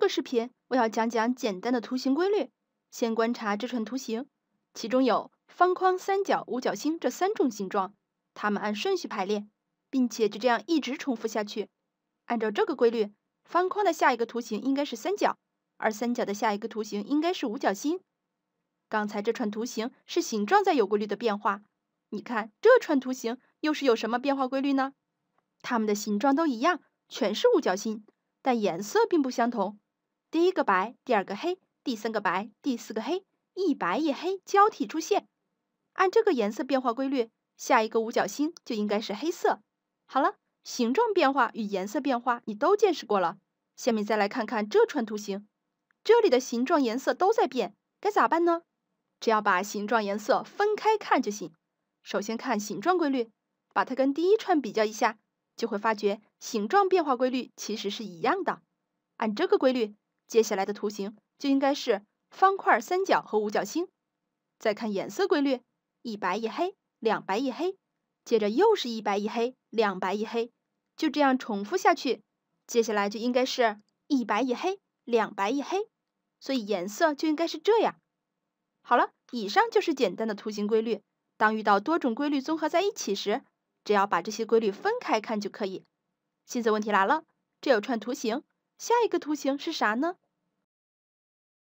这个视频我要讲讲简单的图形规律。先观察这串图形，其中有方框、三角、五角星这三种形状，它们按顺序排列，并且就这样一直重复下去。按照这个规律，方框的下一个图形应该是三角，而三角的下一个图形应该是五角星。刚才这串图形是形状在有规律的变化，你看这串图形又是有什么变化规律呢？它们的形状都一样，全是五角星，但颜色并不相同。第一个白，第二个黑，第三个白，第四个黑，一白一黑交替出现。按这个颜色变化规律，下一个五角星就应该是黑色。好了，形状变化与颜色变化你都见识过了。下面再来看看这串图形，这里的形状颜色都在变，该咋办呢？只要把形状颜色分开看就行。首先看形状规律，把它跟第一串比较一下，就会发觉形状变化规律其实是一样的。按这个规律。接下来的图形就应该是方块、三角和五角星。再看颜色规律，一白一黑，两白一黑，接着又是一白一黑，两白一黑，就这样重复下去。接下来就应该是一白一黑，两白一黑，所以颜色就应该是这样。好了，以上就是简单的图形规律。当遇到多种规律综合在一起时，只要把这些规律分开看就可以。现在问题来了，这有串图形。下一个图形是啥呢？